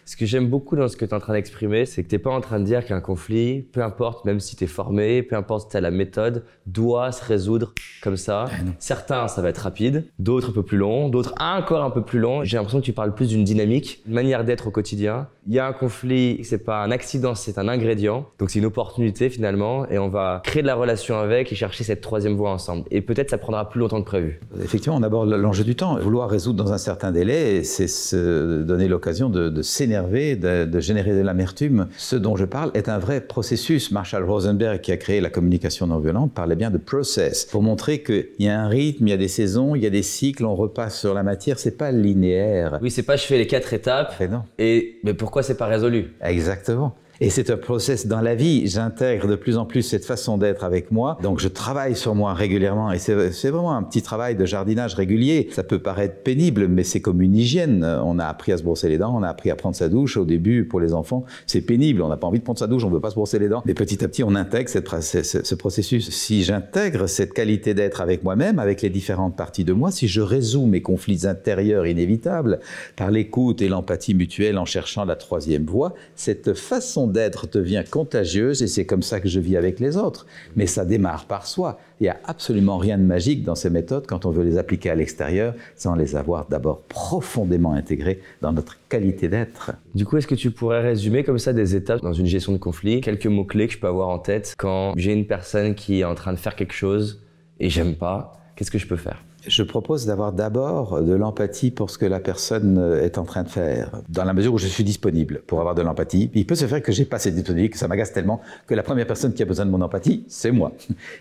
Ce que j'aime beaucoup dans ce que tu es en train d'exprimer, c'est que tu n'es pas en train de dire qu'un conflit, peu importe, même si tu es formé, peu importe si tu as la méthode, doit se résoudre comme ça. Eh Certains, ça va être rapide, d'autres un peu plus long, d'autres encore un peu plus long. J'ai l'impression que tu parles plus d'une dynamique, une manière d'être au quotidien. Il y a un conflit, c'est pas un accident, c'est un ingrédient. Donc c'est une opportunité finalement et on va créer de la relation avec et chercher cette troisième voie ensemble. Et peut-être ça prendra plus longtemps que prévu. Effectivement, on aborde l'enjeu du temps. Vouloir résoudre dans un certain délai, c'est se donner l'occasion de, de s'énerver de, générer de l'amertume. Ce dont je parle est un vrai processus. Marshall Rosenberg, qui a créé la communication non violente, parlait bien de process pour montrer qu'il y a un rythme, il y a des saisons, il y a des cycles, on repasse sur la matière. C'est pas linéaire. Oui, c'est pas je fais les quatre étapes. Et mais pourquoi c'est pas résolu Exactement. Et c'est un process dans la vie. J'intègre de plus en plus cette façon d'être avec moi. Donc je travaille sur moi régulièrement et c'est vraiment un petit travail de jardinage régulier. Ça peut paraître pénible, mais c'est comme une hygiène. On a appris à se brosser les dents, on a appris à prendre sa douche. Au début, pour les enfants, c'est pénible. On n'a pas envie de prendre sa douche, on ne veut pas se brosser les dents. Mais petit à petit, on intègre cette, ce, ce processus. Si j'intègre cette qualité d'être avec moi-même, avec les différentes parties de moi, si je résous mes conflits intérieurs inévitables par l'écoute et l'empathie mutuelle en cherchant la troisième voie, cette façon d'être devient contagieuse et c'est comme ça que je vis avec les autres. Mais ça démarre par soi. Il n'y a absolument rien de magique dans ces méthodes quand on veut les appliquer à l'extérieur sans les avoir d'abord profondément intégrées dans notre qualité d'être. Du coup, est-ce que tu pourrais résumer comme ça des étapes dans une gestion de conflit Quelques mots-clés que je peux avoir en tête quand j'ai une personne qui est en train de faire quelque chose et j'aime pas, qu'est-ce que je peux faire je propose d'avoir d'abord de l'empathie pour ce que la personne est en train de faire, dans la mesure où je suis disponible pour avoir de l'empathie. Il peut se faire que j'ai pas cette disponibilité, que ça m'agace tellement que la première personne qui a besoin de mon empathie, c'est moi.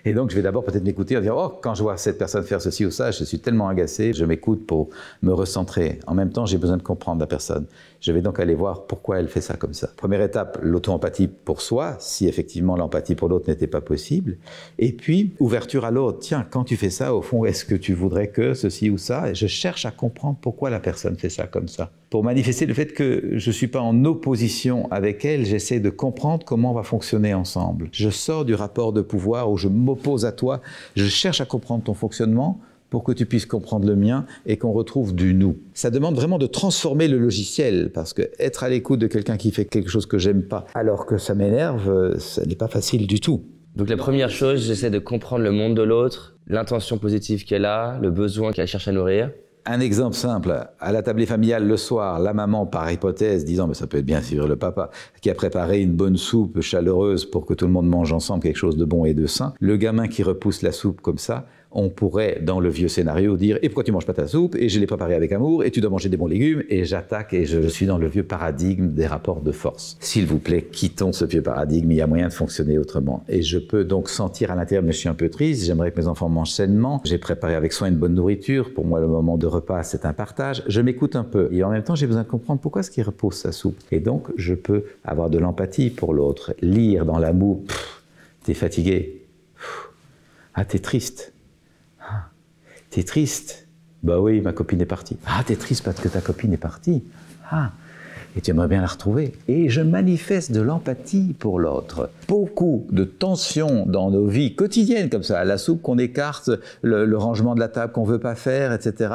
Et donc je vais d'abord peut-être m'écouter en disant Oh, quand je vois cette personne faire ceci ou ça, je suis tellement agacé, je m'écoute pour me recentrer. En même temps, j'ai besoin de comprendre la personne. Je vais donc aller voir pourquoi elle fait ça comme ça. Première étape, l'auto-empathie pour soi, si effectivement l'empathie pour l'autre n'était pas possible. Et puis, ouverture à l'autre. Tiens, quand tu fais ça, au fond, est-ce que tu voudrais que ceci ou ça Je cherche à comprendre pourquoi la personne fait ça comme ça. Pour manifester le fait que je ne suis pas en opposition avec elle, j'essaie de comprendre comment on va fonctionner ensemble. Je sors du rapport de pouvoir où je m'oppose à toi, je cherche à comprendre ton fonctionnement pour que tu puisses comprendre le mien et qu'on retrouve du nous. Ça demande vraiment de transformer le logiciel parce que être à l'écoute de quelqu'un qui fait quelque chose que j'aime pas alors que ça m'énerve, ça n'est pas facile du tout. Donc la première chose, j'essaie de comprendre le monde de l'autre, l'intention positive qu'elle a, le besoin qu'elle cherche à nourrir. Un exemple simple, à la table familiale le soir, la maman, par hypothèse, disant mais ça peut être bien suivre le papa, qui a préparé une bonne soupe chaleureuse pour que tout le monde mange ensemble quelque chose de bon et de sain, le gamin qui repousse la soupe comme ça, on pourrait, dans le vieux scénario, dire Et pourquoi tu manges pas ta soupe Et je l'ai préparée avec amour, et tu dois manger des bons légumes, et j'attaque, et je, suis dans le vieux paradigme des rapports de force. S'il vous plaît, quittons ce vieux paradigme, il y a moyen de fonctionner autrement. Et je peux donc sentir à l'intérieur, mais je suis un peu triste, j'aimerais que mes enfants mangent sainement, j'ai préparé avec soin une bonne nourriture, pour moi le moment de repas c'est un partage, je m'écoute un peu, et en même temps j'ai besoin de comprendre pourquoi est-ce qu'il repose sa soupe. Et donc je peux avoir de l'empathie pour l'autre, lire dans l'amour, t'es fatigué, ah t'es triste. T'es triste Bah oui, ma copine est partie. Ah, t'es triste parce que ta copine est partie. Ah, et tu aimerais bien la retrouver. Et je manifeste de l'empathie pour l'autre. Beaucoup de tensions dans nos vies quotidiennes comme ça, la soupe qu'on écarte, le, rangement de la table qu'on ne veut pas faire, etc.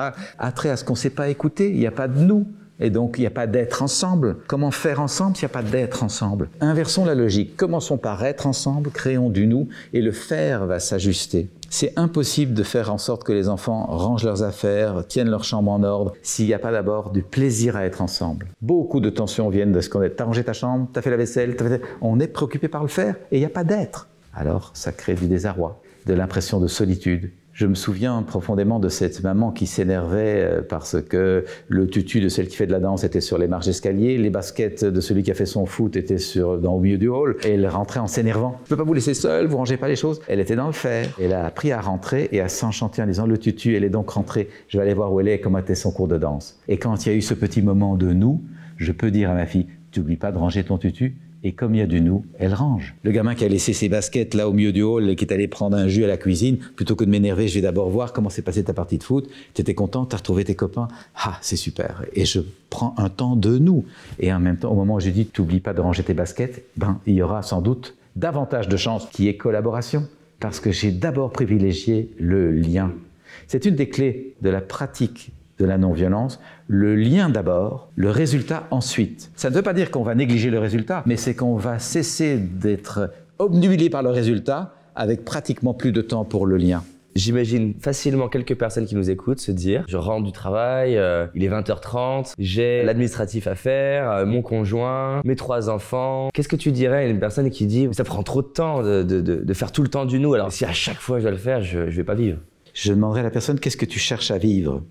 trait à ce qu'on ne sait pas écouter, il n'y a pas de nous. Et donc, il n'y a pas d'être ensemble. Comment faire ensemble s'il n'y a pas d'être ensemble Inversons la logique. Commençons par être ensemble, créons du nous, et le faire va s'ajuster. C'est impossible de faire en sorte que les enfants rangent leurs affaires, tiennent leur chambre en ordre, s'il n'y a pas d'abord du plaisir à être ensemble. Beaucoup de tensions viennent de ce qu'on est. T'as rangé ta chambre, t'as fait la vaisselle, on est préoccupé par le faire et il n'y a pas d'être. Alors ça crée du désarroi, de l'impression de solitude, je me souviens profondément de cette maman qui s'énervait euh, parce que le tutu de celle qui fait de la danse était sur les marches d'escalier, les baskets de celui qui a fait son foot étaient dans, au milieu du hall, et elle rentrait en s'énervant. Je ne peux pas vous laisser seul, vous rangez pas les choses. Elle était dans le fait. Elle a appris à rentrer et à s'enchanter en disant le tutu, elle est donc rentrée, je vais aller voir où elle est et comment était son cours de danse. Et quand il y a eu ce petit moment de nous, je peux dire à ma fille, tu n'oublies pas de ranger ton tutu et comme il y a du nous, elle range. Le gamin qui a laissé ses baskets là au milieu du hall et qui est allé prendre un jus à la cuisine, plutôt que de m'énerver, je vais d'abord voir comment s'est passée ta partie de foot. Tu étais content, tu as retrouvé tes copains. Ah, c'est super. Et je prends un temps de nous. Et en même temps, au moment où j'ai dit, t'oublies pas de ranger tes baskets, ben, il y aura sans doute davantage de chances qui est collaboration. Parce que j'ai d'abord privilégié le lien. C'est une des clés de la pratique de la non-violence, le lien d'abord, le résultat ensuite. Ça ne veut pas dire qu'on va négliger le résultat, mais c'est qu'on va cesser d'être obnubilé par le résultat avec pratiquement plus de temps pour le lien. J'imagine facilement quelques personnes qui nous écoutent se dire je rentre du travail, euh, il est 20h30, j'ai l'administratif à faire, euh, mon conjoint, mes trois enfants. Qu'est-ce que tu dirais à une personne qui dit ça prend trop de temps de, faire tout le temps du nous Alors si à chaque fois je dois le faire, je, ne vais pas vivre. Je demanderais à la personne qu'est-ce que tu cherches à vivre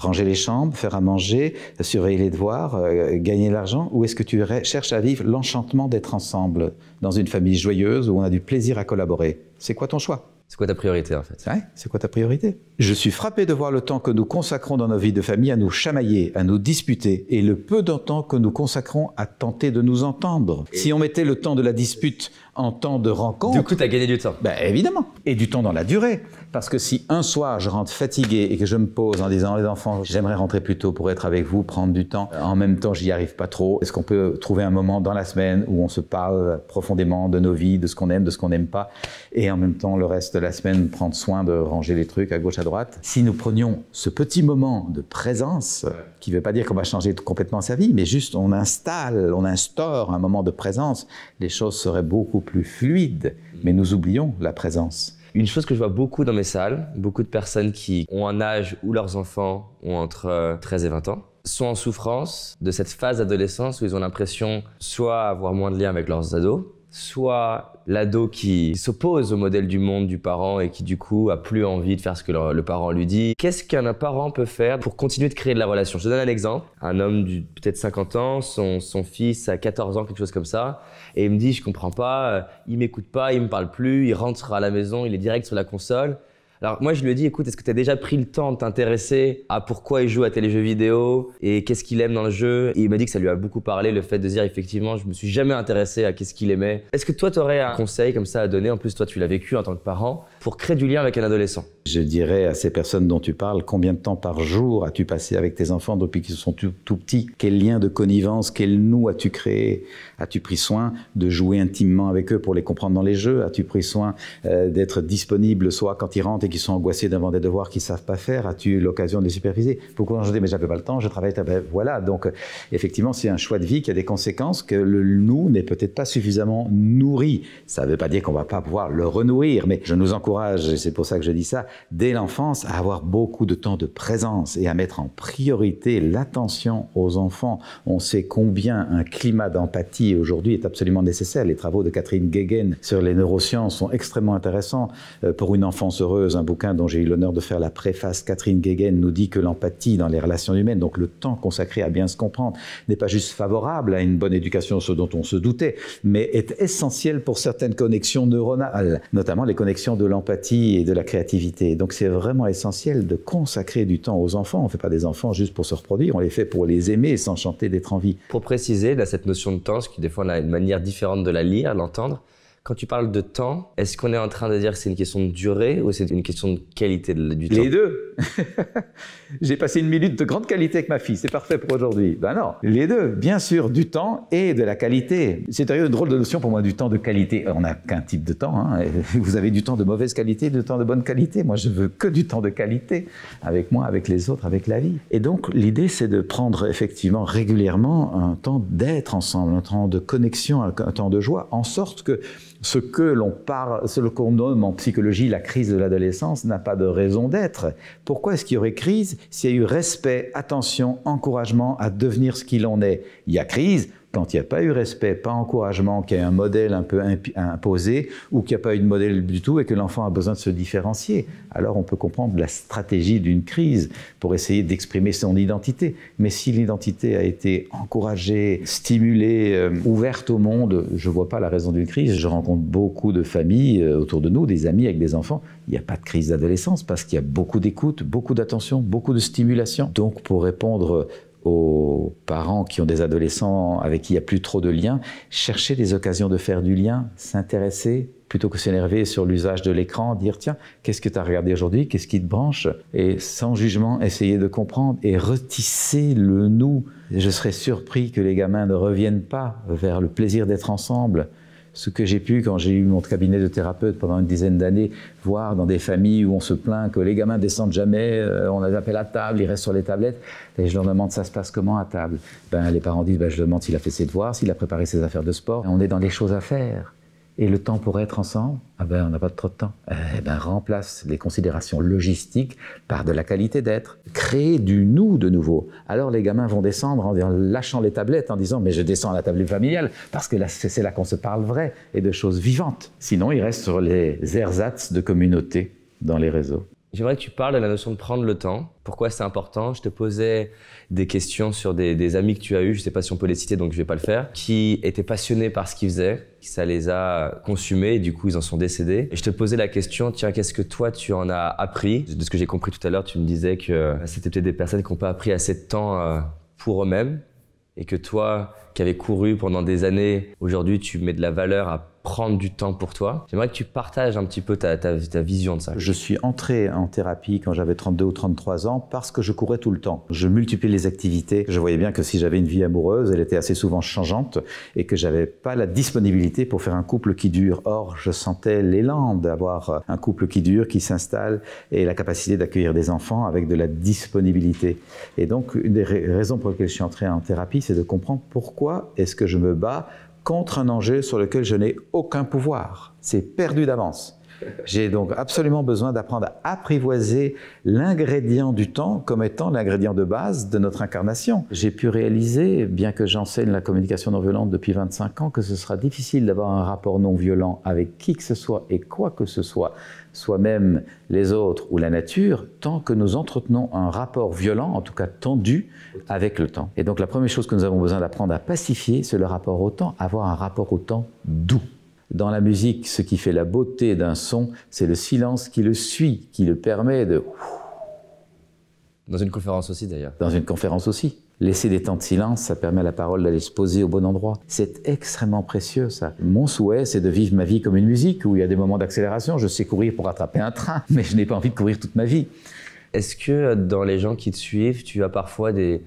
ranger les chambres, faire à manger, surveiller les devoirs, euh, gagner l'argent Ou est-ce que tu cherches à vivre l'enchantement d'être ensemble dans une famille joyeuse où on a du plaisir à collaborer C'est quoi ton choix c'est quoi ta priorité en fait C'est quoi ta priorité Je suis frappé de voir le temps que nous consacrons dans nos vies de famille à nous chamailler, à nous disputer, et le peu d'entente que nous consacrons à tenter de nous entendre. Si on mettait le temps de la dispute en temps de rencontre... Du coup, tu as gagné du temps. Ben, évidemment. Et du temps dans la durée. Parce que si un soir je rentre fatigué et que je me pose en disant les enfants, j'aimerais rentrer plus tôt pour être avec vous, prendre du temps, en même temps j'y arrive pas trop, est-ce qu'on peut trouver un moment dans la semaine où on se parle profondément de nos vies, de ce qu'on aime, de ce qu'on n'aime pas, et en même temps le reste de la semaine prendre soin de ranger les trucs à gauche, à droite Si nous prenions ce petit moment de présence, qui ne veut pas dire qu'on va changer complètement sa vie, mais juste on installe, on instaure un moment de présence, les choses seraient beaucoup plus fluides, mais nous oublions la présence. Une chose que je vois beaucoup dans mes salles, beaucoup de personnes qui ont un âge où leurs enfants ont entre 13 euh, et 20 ans, sont en souffrance de cette phase d'adolescence où ils ont l'impression soit avoir moins de lien avec leurs ados, soit l'ado qui s'oppose au modèle du monde du parent et qui du coup a plus envie de faire ce que le, parent lui dit. Qu'est-ce qu'un parent peut faire pour continuer de créer de la relation Je donne un exemple. Un homme de peut-être 50 ans, son, fils a 14 ans, quelque chose comme ça, et il me dit je comprends pas, euh, il m'écoute pas, il me parle plus, il rentre à la maison, il est direct sur la console. Alors moi je lui ai dit écoute est-ce que tu as déjà pris le temps de t'intéresser à pourquoi il joue à tel jeu vidéo et qu'est-ce qu'il aime dans le jeu il m'a dit que ça lui a beaucoup parlé le fait de dire effectivement je me suis jamais intéressé à qu'est-ce qu'il aimait. Est-ce que toi tu aurais un conseil comme ça à donner En plus toi tu l'as vécu en tant que parent pour créer du lien avec un adolescent Je dirais à ces personnes dont tu parles, combien de temps par jour as-tu passé avec tes enfants depuis qu'ils sont tout, petits Quel lien de connivence, quel nous as-tu créé As-tu pris soin de jouer intimement avec eux pour les comprendre dans les jeux As-tu pris soin euh, d'être disponible soit quand ils rentrent et qu'ils sont angoissés devant des devoirs qu'ils ne savent pas faire As-tu eu l'occasion de les superviser Pourquoi je dis mais j'avais pas le temps, je travaille, voilà. Donc euh, effectivement, c'est un choix de vie qui a des conséquences que le nous n'est peut-être pas suffisamment nourri. Ça ne veut pas dire qu'on ne va pas pouvoir le renouer, mais je nous encourage et c'est pour ça que je dis ça, dès l'enfance, à avoir beaucoup de temps de présence et à mettre en priorité l'attention aux enfants. On sait combien un climat d'empathie aujourd'hui est absolument nécessaire. Les travaux de Catherine Guéguen sur les neurosciences sont extrêmement intéressants. Euh, pour une enfance heureuse, un bouquin dont j'ai eu l'honneur de faire la préface, Catherine Guéguen nous dit que l'empathie dans les relations humaines, donc le temps consacré à bien se comprendre, n'est pas juste favorable à une bonne éducation, ce dont on se doutait, mais est essentiel pour certaines connexions neuronales, notamment les connexions de l'enfant l'empathie et de la créativité. Donc c'est vraiment essentiel de consacrer du temps aux enfants. On ne fait pas des enfants juste pour se reproduire, on les fait pour les aimer et s'enchanter d'être en vie. Pour préciser, là, cette notion de temps, ce qui des fois on a une manière différente de la lire, l'entendre, quand tu parles de temps, est-ce qu'on est en train de dire que c'est une question de durée ou c'est une question de qualité du temps Les deux. J'ai passé une minute de grande qualité avec ma fille, c'est parfait pour aujourd'hui. Ben non, les deux, bien sûr, du temps et de la qualité. C'est une drôle de notion pour moi du temps de qualité. Euh, on n'a qu'un type de temps. Hein. Vous avez du temps de mauvaise qualité, du temps de bonne qualité. Moi, je veux que du temps de qualité avec moi, avec les autres, avec la vie. Et donc, l'idée, c'est de prendre effectivement régulièrement un temps d'être ensemble, un temps de connexion, un temps de joie, en sorte que ce que l'on parle, ce qu'on nomme en psychologie la crise de l'adolescence n'a pas de raison d'être. Pourquoi est-ce qu'il y aurait crise s'il y a eu respect, attention, encouragement à devenir ce qu'il en est Il y a crise quand il n'y a pas eu respect, pas encouragement, qu'il y a un modèle un peu imposé ou qu'il n'y a pas eu de modèle du tout et que l'enfant a besoin de se différencier, alors on peut comprendre la stratégie d'une crise pour essayer d'exprimer son identité. Mais si l'identité a été encouragée, stimulée, euh, ouverte au monde, je ne vois pas la raison d'une crise. Je rencontre beaucoup de familles euh, autour de nous, des amis avec des enfants. Il n'y a pas de crise d'adolescence parce qu'il y a beaucoup d'écoute, beaucoup d'attention, beaucoup de stimulation. Donc pour répondre aux parents qui ont des adolescents avec qui il n'y a plus trop de liens, chercher des occasions de faire du lien, s'intéresser, plutôt que s'énerver sur l'usage de l'écran, dire tiens, qu'est-ce que tu as regardé aujourd'hui, qu'est-ce qui te branche Et sans jugement, essayer de comprendre et retisser le nous. Je serais surpris que les gamins ne reviennent pas vers le plaisir d'être ensemble, ce que j'ai pu, quand j'ai eu mon cabinet de thérapeute pendant une dizaine d'années, voir dans des familles où on se plaint que les gamins descendent jamais, euh, on les appelle à table, ils restent sur les tablettes, et je leur demande ça se passe comment à table ben, Les parents disent ben, je demande s'il a fait ses devoirs, s'il a préparé ses affaires de sport. On est dans les choses à faire. Et le temps pour être ensemble ah ben, On n'a pas trop de temps. Eh ben, remplace les considérations logistiques par de la qualité d'être. Créer du nous de nouveau. Alors les gamins vont descendre en lâchant les tablettes, en disant Mais je descends à la table familiale, parce que c'est là qu'on se parle vrai et de choses vivantes. Sinon, ils restent sur les ersatz de communauté dans les réseaux. J'aimerais que tu parles de la notion de prendre le temps. Pourquoi c'est important Je te posais des questions sur des, amis que tu as eus, je ne sais pas si on peut les citer, donc je ne vais pas le faire, qui étaient passionnés par ce qu'ils faisaient, ça les a consumés, du coup ils en sont décédés. Et je te posais la question, tiens, qu'est-ce que toi tu en as appris De ce que j'ai compris tout à l'heure, tu me disais que euh, c'était peut-être des personnes qui n'ont pas appris assez de temps euh, pour eux-mêmes, et que toi, qui avais couru pendant des années, aujourd'hui tu mets de la valeur à prendre du temps pour toi. J'aimerais que tu partages un petit peu ta, vision de ça. Je suis entré en thérapie quand j'avais 32 ou 33 ans parce que je courais tout le temps. Je multipliais les activités. Je voyais bien que si j'avais une vie amoureuse, elle était assez souvent changeante et que j'avais pas la disponibilité pour faire un couple qui dure. Or, je sentais l'élan d'avoir un couple qui dure, qui s'installe et la capacité d'accueillir des enfants avec de la disponibilité. Et donc, une des raisons pour lesquelles je suis entré en thérapie, c'est de comprendre pourquoi est-ce que je me bats contre un enjeu sur lequel je n'ai aucun pouvoir. C'est perdu d'avance. J'ai donc absolument besoin d'apprendre à apprivoiser l'ingrédient du temps comme étant l'ingrédient de base de notre incarnation. J'ai pu réaliser, bien que j'enseigne la communication non violente depuis 25 ans, que ce sera difficile d'avoir un rapport non violent avec qui que ce soit et quoi que ce soit soi-même, les autres ou la nature, tant que nous entretenons un rapport violent, en tout cas tendu, avec le temps. Et donc la première chose que nous avons besoin d'apprendre à pacifier, c'est le rapport au temps, avoir un rapport au temps doux. Dans la musique, ce qui fait la beauté d'un son, c'est le silence qui le suit, qui le permet de... Dans une conférence aussi d'ailleurs. Dans une conférence aussi. Laisser des temps de silence, ça permet à la parole d'aller se poser au bon endroit. C'est extrêmement précieux, ça. Mon souhait, c'est de vivre ma vie comme une musique, où il y a des moments d'accélération. Je sais courir pour rattraper un train, mais je n'ai pas envie de courir toute ma vie. Est-ce que dans les gens qui te suivent, tu as parfois des,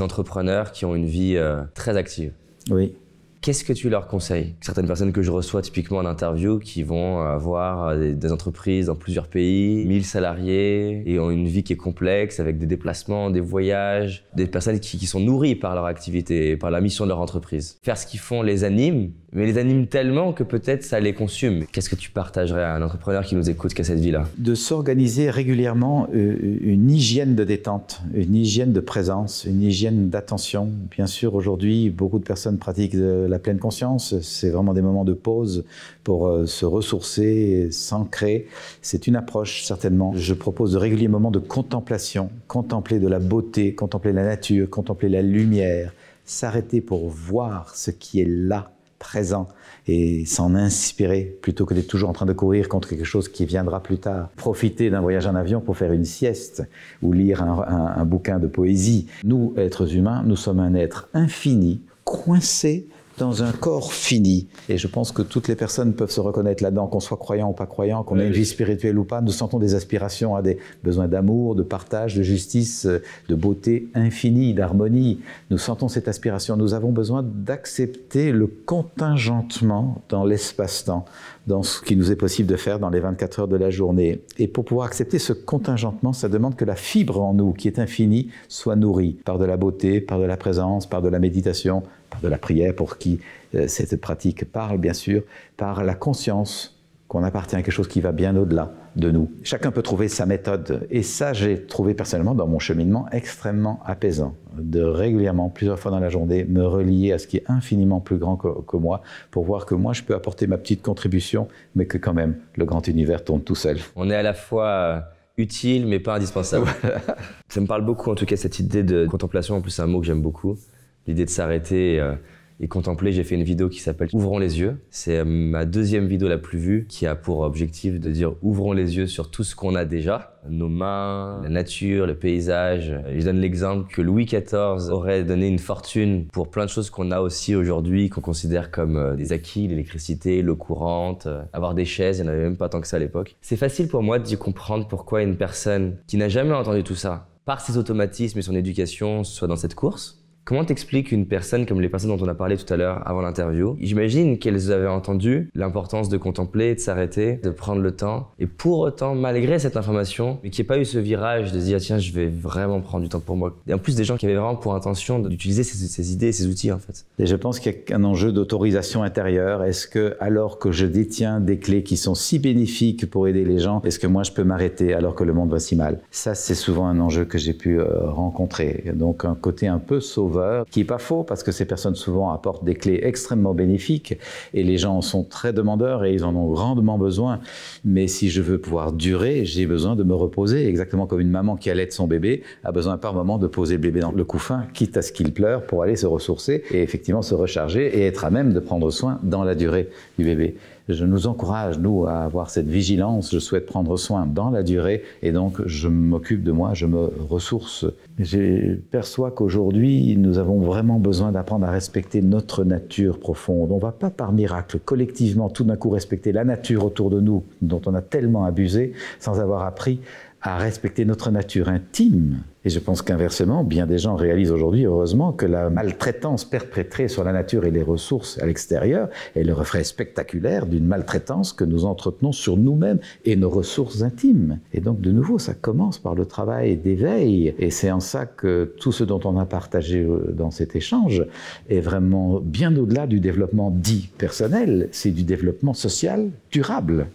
entrepreneurs qui ont une vie euh, très active Oui. Qu'est-ce que tu leur conseilles Certaines personnes que je reçois typiquement en interview qui vont avoir des entreprises dans plusieurs pays, 1000 salariés et ont une vie qui est complexe avec des déplacements, des voyages, des personnes qui, sont nourries par leur activité, par la mission de leur entreprise. Faire ce qu'ils font les anime mais les anime tellement que peut-être ça les consume. Qu'est-ce que tu partagerais à un entrepreneur qui nous écoute qu'à cette vie-là De s'organiser régulièrement euh, euh, une hygiène de détente, une hygiène de présence, une hygiène d'attention. Bien sûr, aujourd'hui, beaucoup de personnes pratiquent la pleine conscience. C'est vraiment des moments de pause pour euh, se ressourcer, s'ancrer. C'est une approche, certainement. Je propose de réguliers moments de contemplation, contempler de la beauté, contempler la nature, contempler la lumière, s'arrêter pour voir ce qui est là présent et s'en inspirer plutôt que d'être toujours en train de courir contre quelque chose qui viendra plus tard. Profiter d'un voyage en avion pour faire une sieste ou lire un, un bouquin de poésie. Nous, êtres humains, nous sommes un être infini, coincé dans un corps fini. Et je pense que toutes les personnes peuvent se reconnaître là-dedans, qu'on soit croyant ou pas croyant, qu'on ait une vie spirituelle ou pas, nous sentons des aspirations à des besoins d'amour, de partage, de justice, euh, de beauté infinie, d'harmonie. Nous sentons cette aspiration. Nous avons besoin d'accepter le contingentement dans l'espace-temps, dans ce qui nous est possible de faire dans les 24 heures de la journée. Et pour pouvoir accepter ce contingentement, ça demande que la fibre en nous, qui est infinie, soit nourrie par de la beauté, par de la présence, par de la méditation, de la prière pour qui euh, cette pratique parle, bien sûr, par la conscience qu'on appartient à quelque chose qui va bien au-delà de nous. Chacun peut trouver sa méthode. Et ça, j'ai trouvé personnellement dans mon cheminement extrêmement apaisant, de régulièrement, plusieurs fois dans la journée, me relier à ce qui est infiniment plus grand que, moi, pour voir que moi, je peux apporter ma petite contribution, mais que quand même, le grand univers tourne tout seul. On est à la fois euh, utile, mais pas indispensable. Ça me parle beaucoup, en tout cas, cette idée de contemplation, en plus c'est un mot que j'aime beaucoup l'idée de s'arrêter euh, et contempler, j'ai fait une vidéo qui s'appelle Ouvrons les yeux. C'est euh, ma deuxième vidéo la plus vue qui a pour objectif de dire ouvrons les yeux sur tout ce qu'on a déjà, nos mains, la nature, le paysage. je donne l'exemple que Louis XIV aurait donné une fortune pour plein de choses qu'on a aussi aujourd'hui, qu'on considère comme euh, des acquis, l'électricité, l'eau courante, avoir des chaises, il n'y en avait même pas tant que ça à l'époque. C'est facile pour moi d'y comprendre pourquoi une personne qui n'a jamais entendu tout ça, par ses automatismes et son éducation, soit dans cette course, Comment t'expliques une personne comme les personnes dont on a parlé tout à l'heure avant l'interview J'imagine qu'elles avaient entendu l'importance de contempler, de s'arrêter, de prendre le temps. Et pour autant, malgré cette information, qu'il n'y ait pas eu ce virage de dire tiens, je vais vraiment prendre du temps pour moi. Et en plus, des gens qui avaient vraiment pour intention d'utiliser ces, idées, ces outils en fait. Et je pense qu'il y a un enjeu d'autorisation intérieure. Est-ce que, alors que je détiens des clés qui sont si bénéfiques pour aider les gens, est-ce que moi je peux m'arrêter alors que le monde va si mal Ça, c'est souvent un enjeu que j'ai pu euh, rencontrer. Donc, un côté un peu sauveur qui n'est pas faux parce que ces personnes souvent apportent des clés extrêmement bénéfiques et les gens sont très demandeurs et ils en ont grandement besoin. Mais si je veux pouvoir durer, j'ai besoin de me reposer, exactement comme une maman qui allait de son bébé a besoin par moment de poser le bébé dans le couffin, quitte à ce qu'il pleure, pour aller se ressourcer et effectivement se recharger et être à même de prendre soin dans la durée du bébé je nous encourage, nous, à avoir cette vigilance. Je souhaite prendre soin dans la durée et donc je m'occupe de moi, je me ressource. Je perçois qu'aujourd'hui, nous avons vraiment besoin d'apprendre à respecter notre nature profonde. On ne va pas par miracle, collectivement, tout d'un coup respecter la nature autour de nous, dont on a tellement abusé, sans avoir appris à respecter notre nature intime. Et je pense qu'inversement, bien des gens réalisent aujourd'hui, heureusement, que la maltraitance perpétrée sur la nature et les ressources à l'extérieur est le reflet spectaculaire d'une maltraitance que nous entretenons sur nous-mêmes et nos ressources intimes. Et donc, de nouveau, ça commence par le travail d'éveil. Et c'est en ça que tout ce dont on a partagé euh, dans cet échange est vraiment bien au-delà du développement dit personnel, c'est du développement social durable.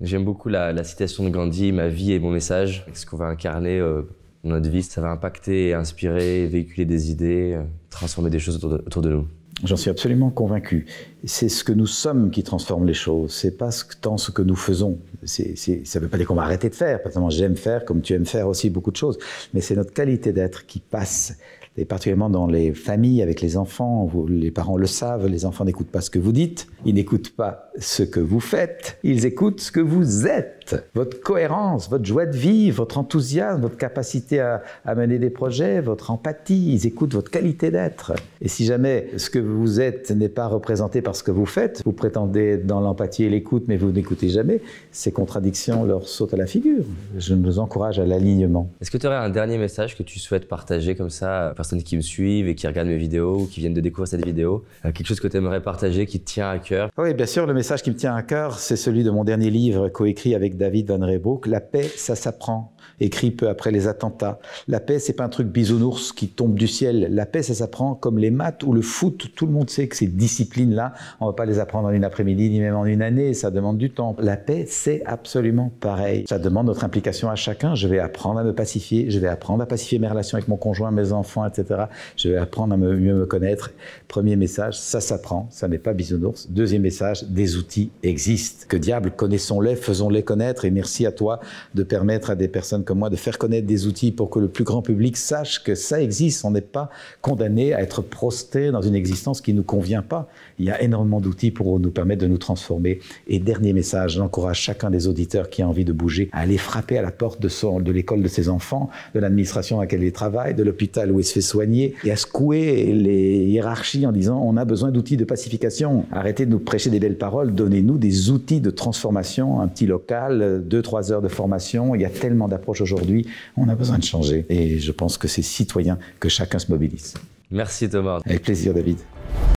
J'aime beaucoup la, citation de Gandhi, ma vie est mon message. Ce qu'on va incarner dans euh, notre vie, ça va impacter, inspirer, véhiculer des idées, euh, transformer des choses autour de, nous. J'en suis absolument convaincu. C'est ce que nous sommes qui transforme les choses. C'est pas tant ce que nous faisons. ça ne veut pas dire qu'on va arrêter de faire. moi j'aime faire comme tu aimes faire aussi beaucoup de choses. Mais c'est notre qualité d'être qui passe et particulièrement dans les familles avec les enfants. les parents le savent, les enfants n'écoutent pas ce que vous dites, ils n'écoutent pas ce que vous faites, ils écoutent ce que vous êtes votre cohérence, votre joie de vivre, votre enthousiasme, votre capacité à, mener des projets, votre empathie. Ils écoutent votre qualité d'être. Et si jamais ce que vous êtes n'est pas représenté par ce que vous faites, vous prétendez être dans l'empathie et l'écoute, mais vous n'écoutez jamais, ces contradictions leur sautent à la figure. Je nous encourage à l'alignement. Est-ce que tu aurais un dernier message que tu souhaites partager comme ça aux personnes qui me suivent et qui regardent mes vidéos ou qui viennent de découvrir cette vidéo euh, Quelque chose que tu aimerais partager qui te tient à cœur Oui, bien sûr, le message qui me tient à cœur, c'est celui de mon dernier livre coécrit avec David Van Reybroek, la paix, ça s'apprend, écrit peu après les attentats. La paix, c'est pas un truc bisounours qui tombe du ciel. La paix, ça s'apprend comme les maths ou le foot. Tout le monde sait que ces disciplines-là, on va pas les apprendre en une après-midi, ni même en une année. Ça demande du temps. La paix, c'est absolument pareil. Ça demande notre implication à chacun. Je vais apprendre à me pacifier. Je vais apprendre à pacifier mes relations avec mon conjoint, mes enfants, etc. Je vais apprendre à mieux me connaître. Premier message, ça s'apprend. Ça n'est pas bisounours. Deuxième message, des outils existent. Que diable, connaissons-les, faisons-les connaître et merci à toi de permettre à des personnes comme moi de faire connaître des outils pour que le plus grand public sache que ça existe. On n'est pas condamné à être prosté dans une existence qui ne nous convient pas. Il y a énormément d'outils pour nous permettre de nous transformer. Et dernier message, j'encourage chacun des auditeurs qui a envie de bouger à aller frapper à la porte de, son, de l'école de ses enfants, de l'administration à laquelle il travaille, de l'hôpital où il se fait soigner, et à secouer les hiérarchies en disant on a besoin d'outils de pacification. Arrêtez de nous prêcher des belles paroles, donnez-nous des outils de transformation, un petit local euh, deux, 2-3 heures de formation. Il y a tellement d'approches aujourd'hui, on a besoin de changer. Et je pense que c'est citoyen que chacun se mobilise. Merci Thomas. Avec plaisir David.